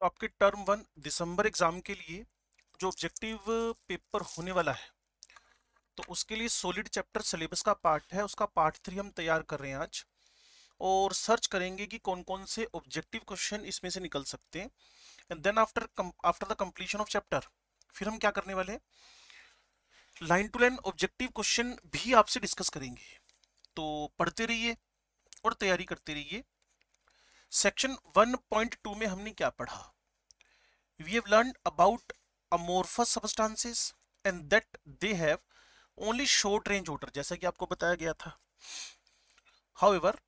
तो आपके term one दिसंबर exam के लिए जो ऑब्जेक्टिव पेपर होने वाला है तो उसके लिए सॉलिड चैप्टर सिलेबस का पार्ट है उसका पार्ट थ्री हम तैयार कर रहे हैं आज और सर्च करेंगे कि कौन कौन से ऑब्जेक्टिव क्वेश्चन इसमें से निकल सकते हैं and then after after the completion of chapter फिर हम क्या करने वाले हैं line to line objective question भी आपसे डिस्कस करेंगे तो पढ़ते रहिए और तैयारी करते रहिए सेक्शन 1.2 में हमने क्या पढ़ा we have learn about amorphous substances and that they have only short range order जैसा कि आपको बताया गया था however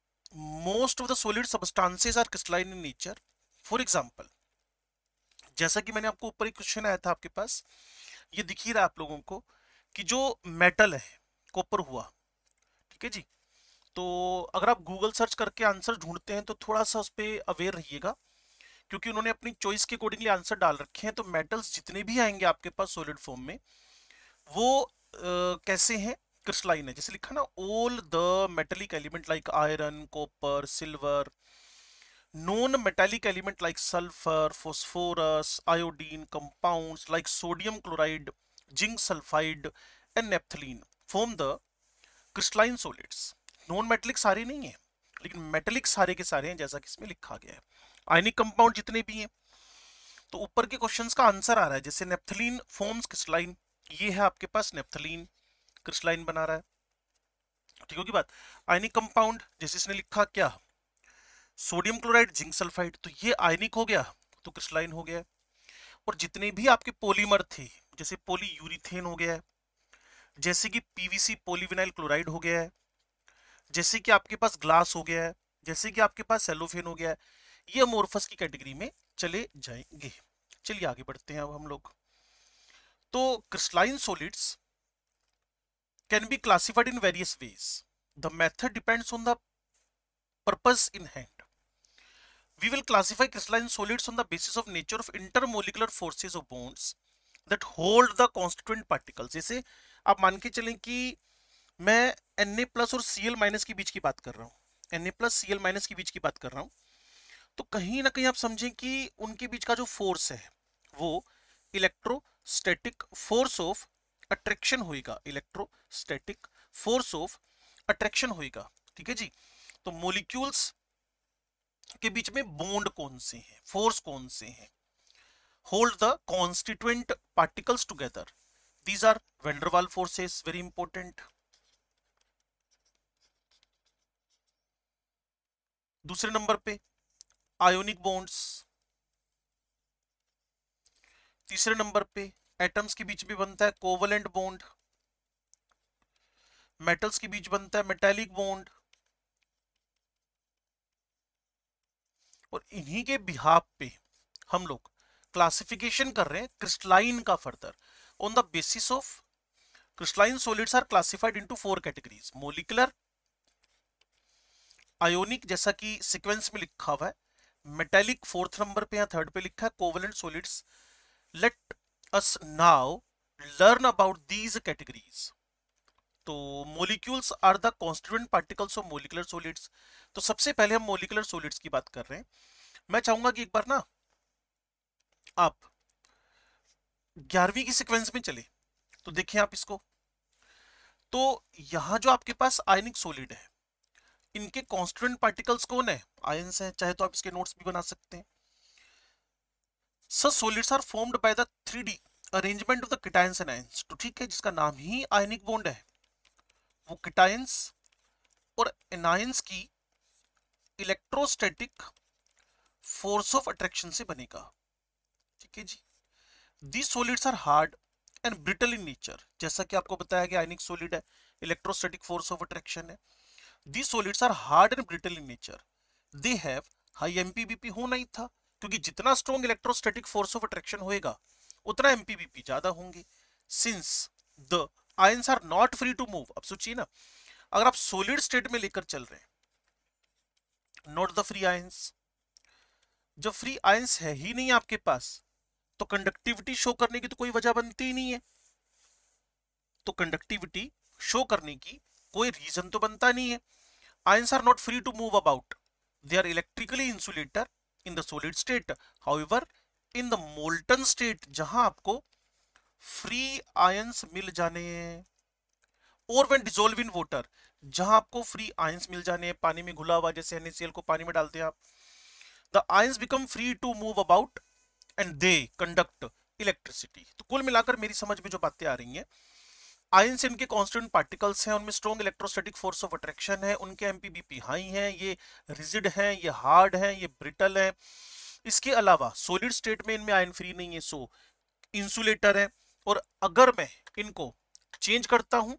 most of the solid substances are crystalline in nature for example जैसा कि मैंने आपको ऊपर एक क्वेश्चन आया था आपके पास ये दिखी रहा आप लोगों को कि जो मेटल है कॉपर हुआ ठीक है जी तो अगर आप गूगल सर्च करके आंसर ढूंढते हैं तो थोड़ा सा उस पर अवेयर रहिएगा क्योंकि उन्होंने अपनी चॉइस के अकॉर्डिंगली आंसर डाल रखे हैं तो मेटल्स जितने भी आएंगे आपके पास सोलिड फॉर्म में वो आ, कैसे हैं क्रिस्टलाइन है जैसे लिखा ना all the metallic element like iron copper silver non metallic element like sulphur phosphorus iodine compounds like sodium chloride zinc sulphide and naphthalene form the crystalline solids non metallic सारे नहीं है लेकिन मेटलिक सारे के सारे हैं जैसा कि इसमें लिखा गया है आयनिक कंपाउंड जितने भी हैं तो ऊपर के क्वेश्चंस का आंसर आ रहा है जैसे नेप्थलीन फॉर्म्स क्रिस्टलाइन ये है आपके पास नेप्थलीन क्रिस्टलाइन बना रहा है ठीक होगी बात आयनिक कंपाउंड जैसे इसने लिखा क्या सोडियम क्लोराइड जिंक सल्फाइड तो ये आयनिक हो गया तो क्रिस्टलाइन हो गया और जितने भी आपके पोलीमर थे जैसे पोली यूरिथेन हो गया है जैसे कि पीवीसी पोलीविनाइल क्लोराइड हो गया है जैसे कि आपके पास ग्लास हो गया है जैसे कि आपके पास सेलोफेन हो गया है ये मोरफस की कैटेगरी में चले जाएंगे चलिए आगे बढ़ते हैं अब हम लोग तो crystalline solids can be classified in various ways the method depends on the purpose in hand we will classify crystalline solids on the basis of nature of intermolecular forces of bonds that hold the constituent particles जैसे आप मान के चलें कि मैं N plus और सी minus के बीच की बात कर रहा हूँ एन प्लस सी माइनस के बीच की बात कर रहा हूँ तो कहीं ना कहीं आप समझें कि उनके बीच का जो फोर्स है वो इलेक्ट्रोस्टैटिक फोर्स ऑफ अट्रैक्शन होएगा इलेक्ट्रोस्टैटिक फोर्स ऑफ अट्रैक्शन होएगा ठीक है जी तो मोलिक्यूल्स के बीच में बॉन्ड कौन से हैं फोर्स कौन से हैं hold the constituent particles together these are van der Waals forces very important दूसरे नंबर पे आयोनिक बॉन्ड्स तीसरे नंबर पे एटम्स के बीच भी बनता है कोवलेंट बॉन्ड मेटल्स के बीच बनता है मेटेलिक बॉन्ड और इन्हीं के बिहाब पे हम लोग क्लासिफिकेशन कर रहे हैं क्रिस्टलाइन का further on the basis of crystalline solids are classified into four categories molecular ionic जैसा कि सीक्वेंस में लिखा हुआ है मेटेलिक फोर्थ नंबर पे या थर्ड पे लिखा है covalent solids let us now learn about these categories तो molecules are the constituent particles of molecular solids तो सबसे पहले हम मोलिकुलर सोलिड्स की बात कर रहे हैं मैं चाहूंगा कि एक बार ना आप ग्यारहवीं की सीक्वेंस में चले तो देखें आप इसको तो यहां जो आपके पास आयनिक सोलिड है इनके कॉन्स्टेंट पार्टिकल्स कौन है आयन है चाहे तो आप इसके नोट्स भी बना सकते हैं sir solids are formed by the three D arrangement of the cations and ions तो ठीक है जिसका नाम ही आयनिक बॉन्ड है वो किटायंस और एनायंस की इलेक्ट्रोस्टेटिक फोर्स ऑफ अट्रैक्शन से बनेगा ठीक है जी the solids are hard and brittle in nature जैसा कि आपको बताया गया आयनिक सोलिड है इलेक्ट्रोस्टेटिक फोर्स ऑफ अट्रैक्शन है these solids are hard and brittle in nature. They have high MPBP होना ही था क्योंकि जितना strong electrostatic force of attraction होएगा उतना MPBP ज्यादा होंगे since the ions are not free to move अब सोचिए ना अगर आप solid state में लेकर चल रहे हैं not the free ions जब फ्री आयंस है ही नहीं आपके पास तो कंडक्टिविटी शो करने की तो कोई वजह बनती ही नहीं है तो कंडक्टिविटी शो करने की कोई रीजन तो बनता नहीं है ions are not free to move about they are electrically insulator in the solid state however in the molten state जहां आपको फ्री आयंस मिल जाने और वेन डिजोल्व इन वोटर जहां आपको फ्री आयंस मिल जाने हैं पानी में घुला हुआ जैसे एनएसएल को पानी में डालते हैं आप the ions become free to move about and they conduct electricity तो कुल मिलाकर मेरी समझ में जो बातें आ रही हैं आयंस इनके कॉन्स्टेंट पार्टिकल्स हैं उनमें strong electrostatic force of attraction है उनके एमपीबीपी हाई हैं ये रिजिड हैं ये हार्ड हैं ये ब्रिटल हैं इसके अलावा सोलिड स्टेट में इनमें आयन फ्री नहीं है सो इंसुलेटर है और अगर मैं इनको चेंज करता हूँ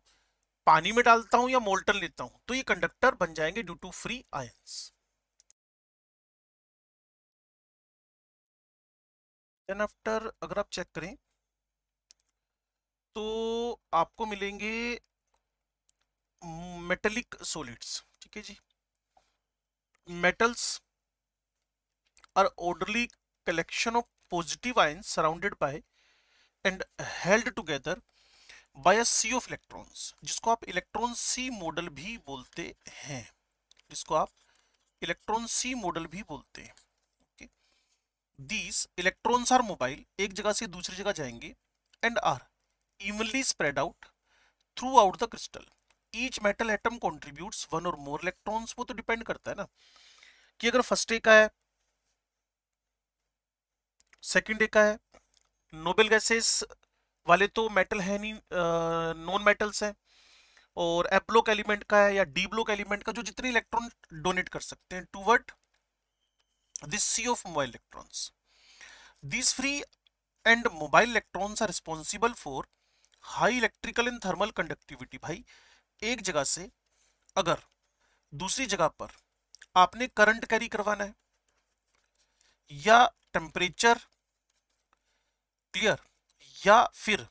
पानी में डालता हूँ या मोल्टन लेता हूँ तो ये कंडक्टर बन जाएंगे due to free ions then after अगर आप चेक करें तो आपको मिलेंगे मेटलिक सोलिड्स ठीक है जी metals are orderly collection of positive ion surrounded by and held together by a sea of electrons जिसको आप इलेक्ट्रॉन सी मॉडल भी बोलते हैं जिसको आप इलेक्ट्रॉन सी मॉडल भी बोलते हैं okay these electrons are mobile एक जगह से दूसरी जगह जाएंगे and are evenly spread out throughout the crystal. Each metal atom contributes one or more electrons. वो तो depend करता है ना कि अगर फर्स्ट डे का है सेकेंड डे का है नोबेल गैसेस वाले तो मेटल है नहीं नॉन मेटल्स हैं और एप ब्लॉक एलिमेंट का है या डी ब्लॉक एलिमेंट का जो जितने इलेक्ट्रॉन डोनेट कर सकते हैं toward this sea of mobile electrons this free and mobile electrons are responsible for high electrical and thermal conductivity भाई एक जगह से अगर दूसरी जगह पर आपने करंट कैरी करवाना है या टेम्परेचर क्लियर या फिर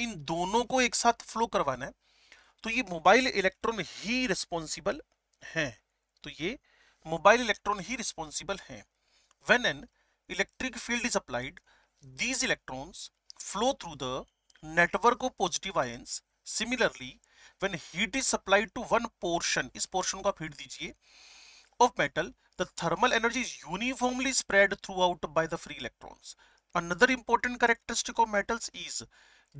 इन दोनों को एक साथ फ्लो करवाना है तो ये मोबाइल इलेक्ट्रॉन ही रिस्पॉन्सिबल हैं तो ये मोबाइल इलेक्ट्रॉन ही रिस्पॉन्सिबल हैं when an electric field is applied these electrons flow through the network of positive ions similarly when heat is supplied to one portion इस portion को आप heat दीजिए of metal the thermal energy is uniformly spread throughout by the free electrons another important characteristic of metals is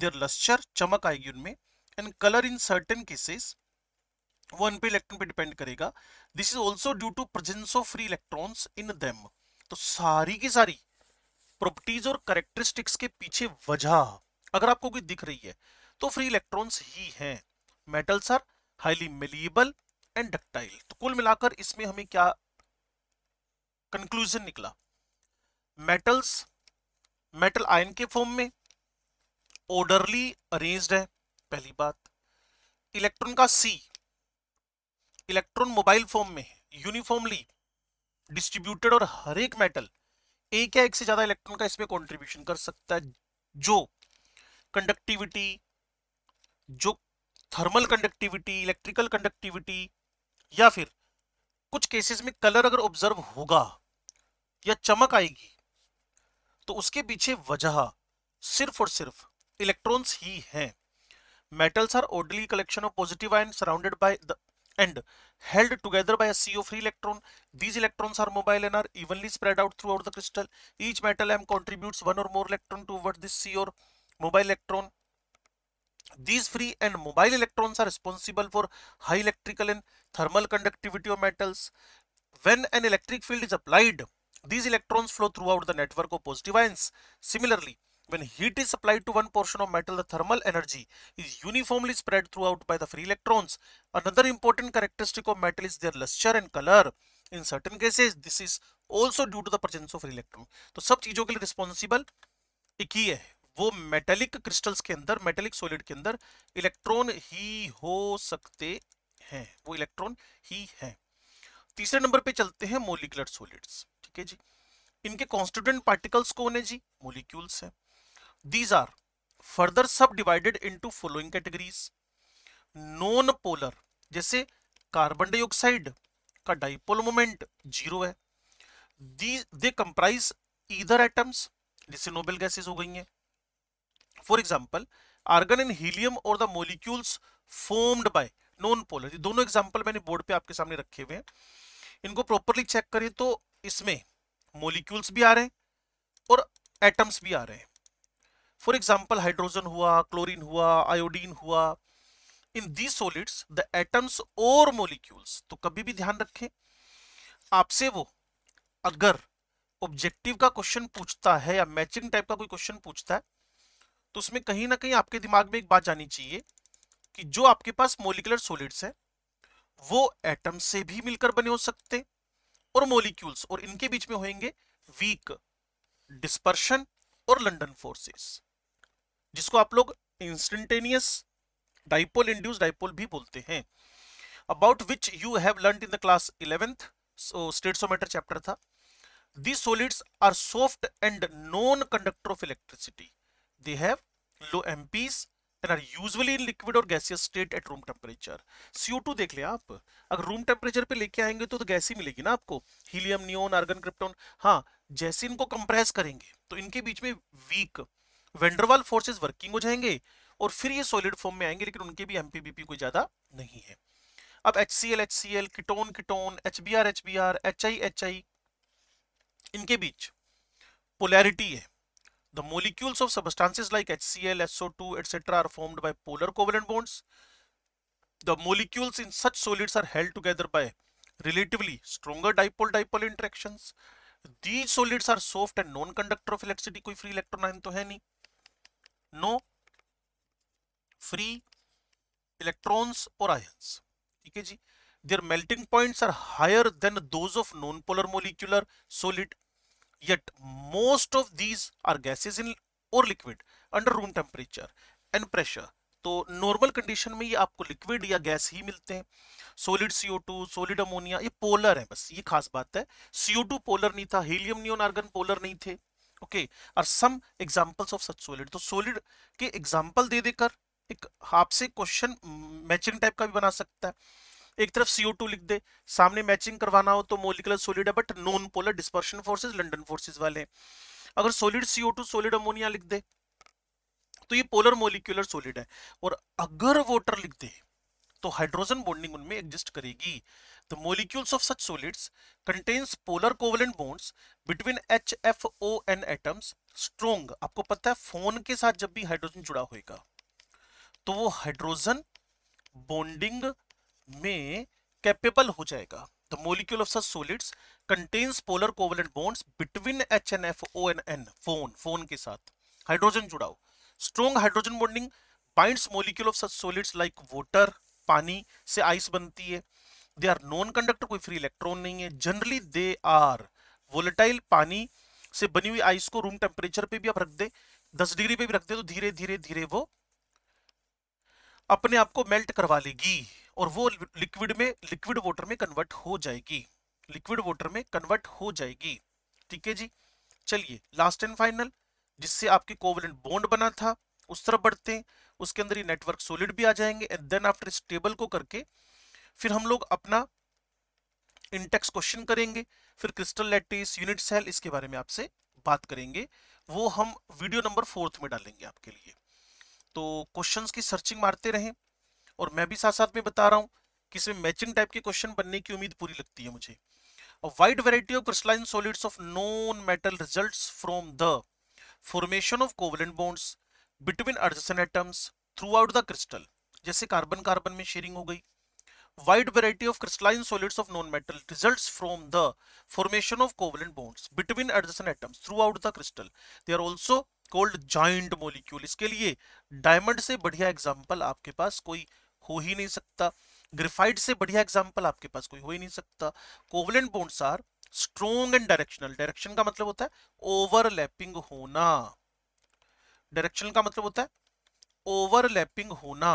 their luster चमक आएगी उनमें and color in certain cases one पे electron पे depend करेगा this is also due to presence of free electrons in them तो सारी की सारी प्रॉपर्टीज और करेक्टरिस्टिक्स के पीछे वजह अगर आपको कोई दिख रही है तो फ्री इलेक्ट्रॉन्स ही हैं metals are highly malleable and ductile तो कुल मिलाकर इसमें हमें क्या कंक्लूजन निकला मेटल्स मेटल आयन के फॉर्म में ऑर्डरली अरेंज्ड है पहली बात इलेक्ट्रॉन का सी इलेक्ट्रॉन मोबाइल फॉर्म में यूनिफॉर्मली डिस्ट्रीब्यूटेड और हर एक मेटल एक या एक से ज्यादा इलेक्ट्रॉन का इसमें कंट्रीब्यूशन कर सकता है जो कंडक्टिविटी जो थर्मल कंडक्टिविटी इलेक्ट्रिकल कंडक्टिविटी या फिर कुछ केसेस में कलर अगर ऑब्जर्व होगा या चमक आएगी तो उसके पीछे वजह सिर्फ और सिर्फ इलेक्ट्रॉन्स ही हैं metals are orderly collection of positive ion surrounded by the and held together by a sea of free electron these electrons are mobile and are evenly spread out throughout the crystal each metal M contributes one or more electron toward this sea or mobile electron these free and mobile electrons are responsible for high electrical and thermal conductivity of metals when an electric field is applied these electrons flow throughout the network of positive ions similarly when heat is applied to one portion of metal the thermal energy is uniformly spread throughout by the free electrons another important characteristic of metal is their luster and color in certain cases this is also due to the presence of free electron तो सब चीजों के लिए responsible एक ही है वो metallic crystals के अंदर मेटेलिक सोलिड के अंदर इलेक्ट्रॉन ही हो सकते हैं वो इलेक्ट्रॉन ही है तीसरे नंबर पे चलते हैं मोलिकुलर सोलिड्स ठीक है जी इनके कॉन्स्टिट्यूंट पार्टिकल्स कौन है जी मोलिक्यूल्स हैं these are further subdivided into following categories non polar जैसे कार्बन डाइऑक्साइड का डाइपोल मोमेंट जीरो है दे कंप्राइज ईदर एटम्स जैसे नोबेल गैसेस हो गई हैं for example argon and helium और the molecules formed by non polar ये दोनों एग्जाम्पल मैंने बोर्ड पे आपके सामने रखे हुए हैं इनको प्रॉपरली चेक करें तो इसमें मोलिक्यूल्स भी आ रहे हैं और एटम्स भी आ रहे हैं फॉर एग्जाम्पल हाइड्रोजन हुआ क्लोरीन हुआ आयोडीन हुआ in the solids the atoms और मोलिक्यूल्स तो कभी भी ध्यान रखें आपसे वो अगर ऑब्जेक्टिव का क्वेश्चन पूछता है या मैचिंग टाइप का कोई क्वेश्चन पूछता है तो उसमें कहीं ना कहीं आपके दिमाग में एक बात जानी चाहिए कि जो आपके पास मोलिकुलर सोलिड्स है वो एटम से भी मिलकर बने हो सकते और मोलिक्यूल्स और इनके बीच में होंगे वीक डिस्पर्शन और लंडन फोर्सेस जिसको आप लोग इंस्टेंटेनियस डाइपोल इंड्यूस डाइपोल भी बोलते हैं about which you have learn in the class eleventh states of matter chapter था the solids are soft and non conductor of electricity They have low MPs and are usually in liquid or gaseous state at room temperature. CO2 देख ले आप अगर room temperature पे लेके आएंगे तो, तो गैस ही मिलेगी ना आपको हीलियम नियोन आर्गन क्रिप्टोन हाँ जैसे इनको कंप्रेस करेंगे तो इनके बीच में वीक वेंडरवाल फोर्सेस वर्किंग हो जाएंगे और फिर ये सॉलिड फॉर्म में आएंगे लेकिन उनके भी एमपीबीपी कोई ज्यादा नहीं है अब H C L H C L ketone ketone H B R H B R H I H I इनके बीच पोलैरिटी है The molecules of substances like HCl, SO2, etc. are formed by polar covalent bonds. The molecules in such solids are held together by relatively stronger dipole-dipole interactions. These solids are soft and non-conductor of electricity. free electron No free electrons or ions. ठीक Their melting points are higher than those of non-polar molecular solid. Yet most of these are gases in or liquid under room temperature and pressure. तो normal condition में ये आपको liquid या gas ही मिलते हैं solid CO two solid ammonia ये polar है बस ये खास बात है सीओ टू पोलर नहीं था हीलियम नियोन आर्गन पोलर नहीं थे ओके और some examples of such solid तो सोलिड के एग्जांपल दे देकर एक आपसे क्वेश्चन मैचिंग टाइप का भी बना सकता है एक तरफ CO2 लिख दे सामने मैचिंग करवाना हो तो मोलिकुलर सोलिड है but non polar dispersion forces London forces वाले हैं अगर सोलिड CO2 सोलिड अमोनिया लिख दे तो ये पोलर मोलिकुलर सोलिड है और अगर वोटर लिख दे तो हाइड्रोजन बॉन्डिंग उनमें एग्जिस्ट करेगी the molecules of such solids contains polar covalent bonds between H F O N atoms strong आपको पता है फोन के साथ जब भी हाइड्रोजन जुड़ा होगा तो वो हाइड्रोजन बॉन्डिंग में कैपेबल हो जाएगा the molecule of such solids contains polar covalent bonds between H N F O N N F O N F O N के साथ हाइड्रोजन जुड़ाओ strong hydrogen bonding bind molecule of such solids like water पानी से ice बनती है they are non conductor कोई free electron नहीं है जनरली दे आर वोलेटाइल पानी से बनी हुई आइस को रूम टेम्परेचर पे भी आप रख दे दस डिग्री पे भी रख दे तो धीरे धीरे धीरे वो अपने आप को मेल्ट करवा लेगी और वो लिक्विड में लिक्विड वाटर में कन्वर्ट हो जाएगी लिक्विड वाटर में कन्वर्ट हो जाएगी ठीक है जी चलिए लास्ट एंड फाइनल जिससे आपके कोवलेंट बॉन्ड बना था उस तरफ बढ़ते हैं उसके अंदर ये नेटवर्क सोलिड भी आ जाएंगे एंड देन आफ्टर स्टेबल को करके फिर हम लोग अपना इंटेक्स क्वेश्चन करेंगे फिर क्रिस्टल लेटिस यूनिट सेल इसके बारे में आपसे बात करेंगे वो हम वीडियो नंबर फोर्थ में डालेंगे आपके लिए तो क्वेश्चंस की सर्चिंग मारते रहें और मैं भी साथ साथ में बता रहा हूँ कि इसमें मैचिंग टाइप के क्वेश्चन बनने की उम्मीद पूरी लगती है मुझे wide variety of crystalline solids of non metal result from the formation of covalent bonds between adjacent atoms throughout the crystal जैसे कार्बन कार्बन में शेयरिंग हो गई wide variety of crystalline solids of non metal result from the formation of covalent bonds between adjacent atoms throughout the crystal they are also called giant molecule इसके लिए diamond से बढ़िया example आपके पास कोई हो ही नहीं सकता ग्रेफाइट से बढ़िया एग्जाम्पल आपके पास कोई हो ही नहीं सकता covalent bonds are strong and directional direction का मतलब होता है ओवरलैपिंग होना डायरेक्शनल का मतलब होता है ओवरलैपिंग होना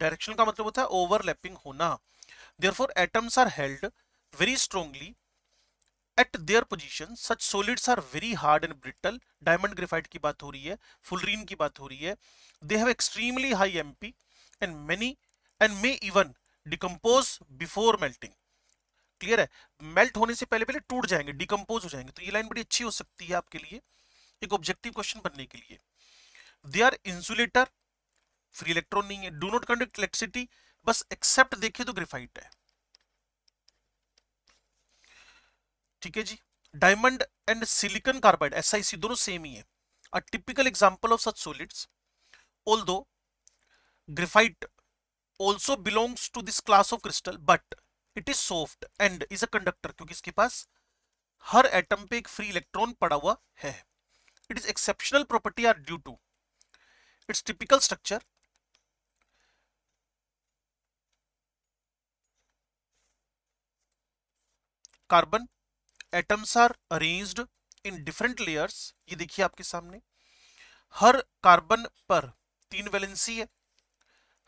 डायरेक्शन का मतलब होता है ओवरलैपिंग होना therefore atoms are held very strongly at their position such solids are very hard and brittle diamond graphite की बात हो रही है फुलरीन की बात हो रही है they have extremely high MP and many and may even decompose before melting clear है मेल्ट होने से पहले पहले टूट जाएंगे डिकम्पोज हो जाएंगे तो ये लाइन बड़ी अच्छी हो सकती है आपके लिए एक ऑब्जेक्टिव क्वेश्चन बनने के लिए they are insulator free electron नहीं है डू नॉट कंडक्ट इलेक्ट्रिसिटी बस एक्सेप्ट देखिए तो ग्रेफाइट है ठीक है जी diamond and silicon carbide as दोनों सेम ही है a typical example of such solids all graphite also belongs to this class of crystal but it is soft and is a conductor क्योंकि इसके पास हर एटम पे एक फ्री इलेक्ट्रॉन पड़ा हुआ है it is exceptional property are due to its typical structure carbon atoms are arranged in different layers ये देखिए आपके सामने हर कार्बन पर तीन वैलेंसी है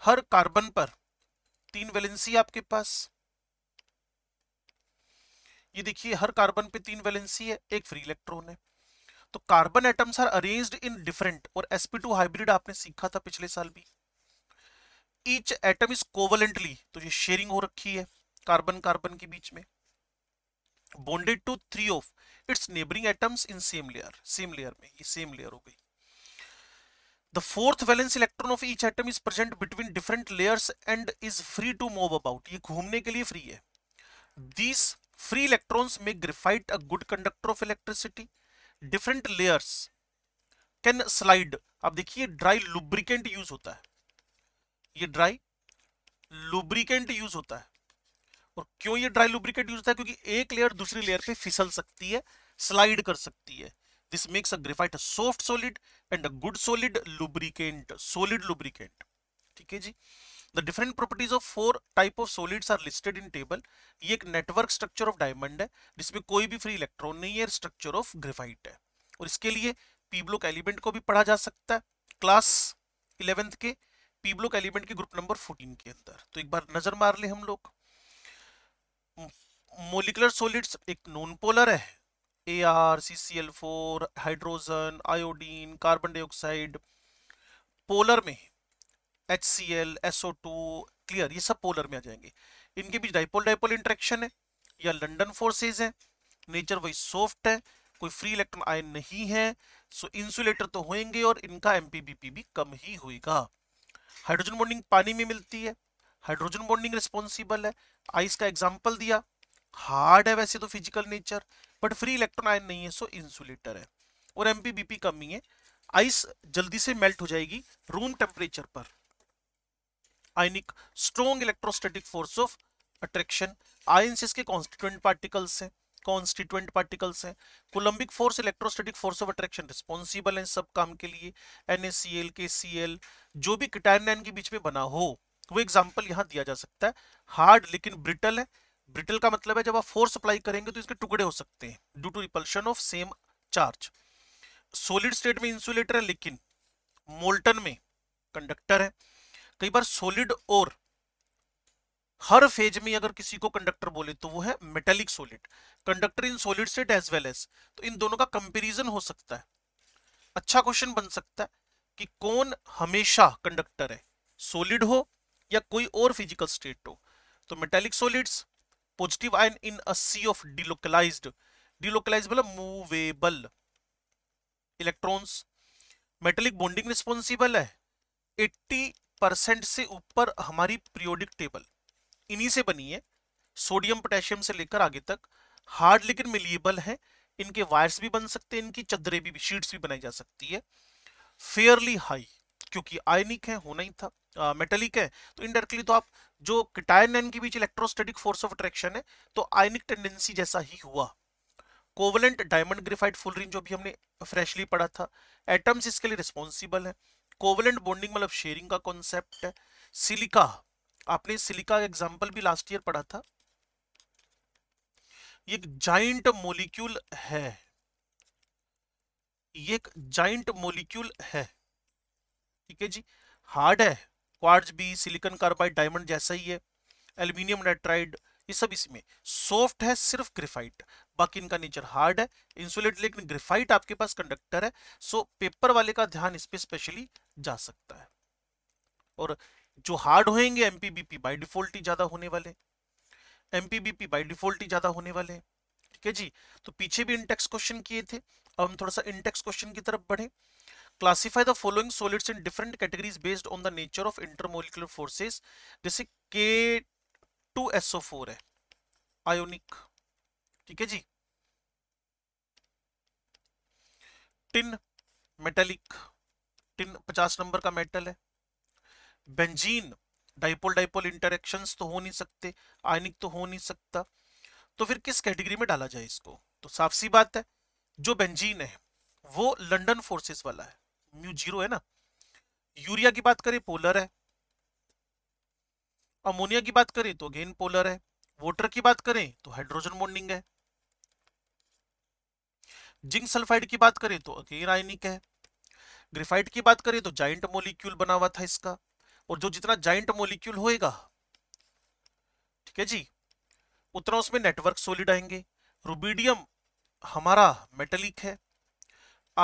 हर कार्बन पर तीन वैलेंसी आपके पास ये देखिए हर कार्बन पे तीन वैलेंसी है एक फ्री इलेक्ट्रॉन है तो carbon atoms are arranged in different और sp2 हाइब्रिड आपने सीखा था पिछले साल भी ईच एटम इज कोवलेंटली तो ये शेयरिंग हो रखी है कार्बन कार्बन के बीच में bonded to three of its neighbouring atoms in same layer same layer में ये सेम लेयर हो गई The fourth valence electron of each atom is present between different layers and is free to move about. ये घूमने के लिए free है. These free electrons make graphite a good conductor of electricity. Different layers can slide. अब देखिए dry lubricant use होता है. ये dry lubricant use होता है. और क्यों ये ड्राई लुब्रिकेट यूज होता है क्योंकि एक लेयर दूसरी लेयर पे फिसल सकती है स्लाइड कर सकती है This makes a graphite a soft solid and a good solid lubricant, solid lubricant. ठीक है जी the different properties of four type of solids are listed in table ये एक नेटवर्क स्ट्रक्चर ऑफ डायमंड है जिसमें कोई भी फ्री इलेक्ट्रॉन नहीं है स्ट्रक्चर ऑफ ग्रेफाइट है और इसके लिए पीब्लोक एलिमेंट को भी पढ़ा जा सकता है क्लास इलेवेंथ के पीब्लोक एलिमेंट के ग्रुप नंबर फोर्टीन के अंदर तो एक बार नजर मार ले हम लोग मोलिकुलर सॉलिड्स एक नॉन पोलर है A R C C L four hydrogen iodine carbon dioxide polar में H C L S O two clear ये सब पोलर में आ जाएंगे इनके बीच डाइपोल डाइपोल इंट्रैक्शन है या लंडन फोर्सेज है नेचर वही सॉफ्ट है कोई फ्री इलेक्ट्रॉन आयन नहीं है सो इंसुलेटर तो होंगे और इनका एम भी कम ही होगा हाइड्रोजन बॉन्डिंग पानी में मिलती है हाइड्रोजन बॉन्डिंग रिस्पॉन्सिबल है आइस का एग्जाम्पल दिया हार्ड है वैसे तो physical nature but free electron ion नहीं है सो इंसुलेटर है और एमपीबीपी कम ही है आइस जल्दी से मेल्ट हो जाएगी रूम टेम्परेचर पर ionic strong electrostatic force of attraction ions इसके कॉन्स्टिट्यूंट पार्टिकल्स हैं कॉन्स्टिट्यूंट पार्टिकल्स हैं coulombic force electrostatic force of attraction responsible है सब काम के लिए एन के सी जो भी किटाइन के बीच में बना हो वो एग्जाम्पल यहाँ दिया जा सकता है हार्ड लेकिन ब्रिटल है ब्रिटल का मतलब है जब आप फोर्स अप्लाई करेंगे तो इसके टुकड़े हो सकते हैं due to repulsion of same charge solid state में इंसुलेटर है लेकिन मोल्टन में कंडक्टर है कई बार सोलिड और हर फेज में अगर किसी को कंडक्टर बोले तो वो है metallic solid conductor in solid state as well as तो इन दोनों का कंपेरिजन हो सकता है अच्छा क्वेश्चन बन सकता है कि कौन हमेशा कंडक्टर है सोलिड हो या कोई और फिजिकल स्टेट हो तो metallic solids positive ion in a sea of delocalized delocalized मतलब movable electrons metallic bonding responsible है 80 परसेंट से ऊपर हमारी प्रियोडिक टेबल इन्हीं से बनी है सोडियम पोटेशियम से लेकर आगे तक हार्ड लेकिन मिलियबल है इनके वायर्स भी बन सकते हैं इनकी चदरें भी शीट्स भी बनाई जा सकती है फेयरली हाई क्योंकि आयनिक है होना ही था मेटलिक है तो इनडायरेक्टली तो आप जो किटायन के बीच इलेक्ट्रोस्टेटिक फोर्स ऑफ अट्रैक्शन है तो आयनिक टेंडेंसी जैसा ही हुआ covalent diamond graphite fullerene जो भी हमने फ्रेशली पढ़ा था एटम्स इसके लिए रिस्पॉन्सिबल मतलब है कोवलेंट बॉन्डिंग मतलब शेयरिंग का कॉन्सेप्ट है सिलिका आपने सिलिका का एग्जाम्पल भी लास्ट ईयर पढ़ा था ये एक जाइंट मोलिक्यूल है ये एक जाइंट मोलिक्यूल है ठीक है जी हार्ड है क्वार्ट्ज भी सिलिकॉन कार्बाइड डायमंड जैसा ही है एल्यूमिनियम नाइट्राइड ये सब इसमें सॉफ्ट है सिर्फ ग्रेफाइट बाकी इनका नेचर हार्ड है इंसुलेट लेकिन ग्रेफाइट आपके पास कंडक्टर है सो पेपर वाले का ध्यान इस पर स्पेशली जा सकता है और जो हार्ड होएंगे एमपीबीपी बाय डिफॉल्ट ही ज्यादा होने वाले एमपीबीपी बाय डिफॉल्ट ही ज्यादा होने वाले ठीक है जी तो पीछे भी इंटेक्स क्वेश्चन किए थे अब हम थोड़ा सा इंटेक्स क्वेश्चन की तरफ बढ़े classify the following solids in different categories based on the nature of intermolecular forces जैसे के टू फोर है आयोनिक ठीक है जी टिन मेटेलिक टिन पचास नंबर का मेटल है बेंजीन डाइपोल डाइपोल इंटरेक्शन तो हो नहीं सकते आयनिक तो हो नहीं सकता तो फिर किस कैटेगरी में डाला जाए इसको तो साफ सी बात है जो बेंजीन है वो लंडन फोर्सेस वाला है म्यू जीरो है ना यूरिया की बात करें पोलर है अमोनिया की बात करें तो अगेन पोलर है वाटर की बात करें तो हाइड्रोजन बॉन्डिंग है जिंक सल्फाइड की बात करें तो अगेन आयनिक है ग्रेफाइट की बात करें तो जाइंट मोलिक्यूल बना हुआ था इसका और जो जितना जाइंट मोलिक्यूल होएगा ठीक है जी उतना उसमें नेटवर्क सोलिड आएंगे रुबीडियम हमारा मेटलिक है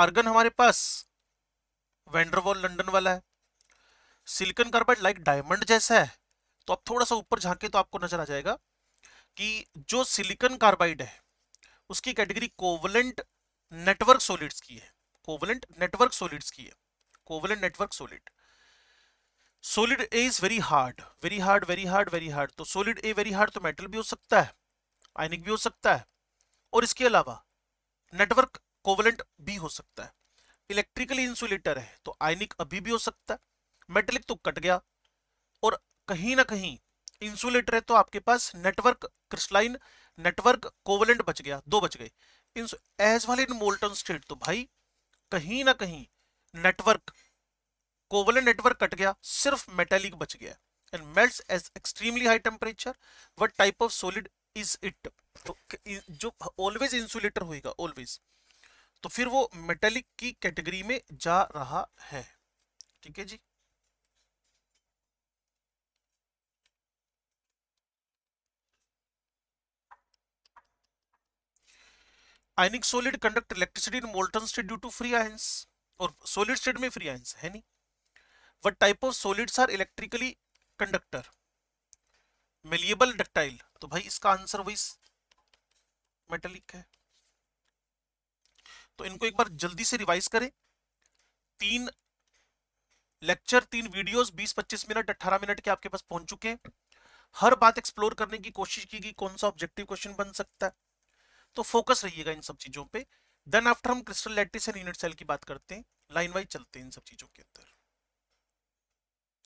आर्गन हमारे पास वेंडरवॉल लंडन वाला है सिलिकन कार्बाइड लाइक डायमंड जैसा है तो आप थोड़ा सा ऊपर झांके तो आपको नजर आ जाएगा कि जो सिलिकन कार्बाइड है उसकी कैटेगरी कोवलेंट नेटवर्क सोलिड्स की है कोवलेंट नेटवर्क सोलिड्स की है covalent network solid solid A is very hard very hard very hard very hard तो सोलिड ए वेरी हार्ड तो मेटल भी हो सकता है आयनिक भी हो सकता है और इसके अलावा नेटवर्क कोवलेंट भी हो सकता है इलेक्ट्रिकली इंसुलेटर है तो आयनिक अभी भी हो सकता है मेटलिक तो कट गया और कहीं ना कहीं इंसुलेटर है तो आपके पास नेटवर्क क्रिस्टलाइन नेटवर्क कोवलेंट बच गया दो बच गए एज वाले इन मोल्टन स्टेट तो भाई कहीं ना कहीं नेटवर्क कोवलेंट नेटवर्क कट गया सिर्फ मेटेलिक बच गया and melts at extremely high temperature what type of solid is it जो ऑलवेज इंसुलेटर होएगा ऑलवेज तो फिर वो मेटेलिक की कैटेगरी में जा रहा है ठीक है जी ionic solid conduct electricity in molten state due to free ions और सोलिड स्टेट में फ्री आयंस है नहीं what type of solids are electrically conductor malleable ductile तो भाई इसका आंसर वही मेटेलिक है तो इनको एक बार जल्दी से रिवाइज करें तीन लेक्चर तीन वीडियोस 20-25 मिनट 18 मिनट के आपके पास पहुंच चुके हैं हर बात एक्सप्लोर करने की कोशिश की गई कौन सा ऑब्जेक्टिव क्वेश्चन बन सकता है तो फोकस रहिएगा इन सब चीजों पे देन आफ्टर हम crystal lattice and unit cell की बात करते हैं लाइन वाइज चलते हैं इन सब चीजों के अंदर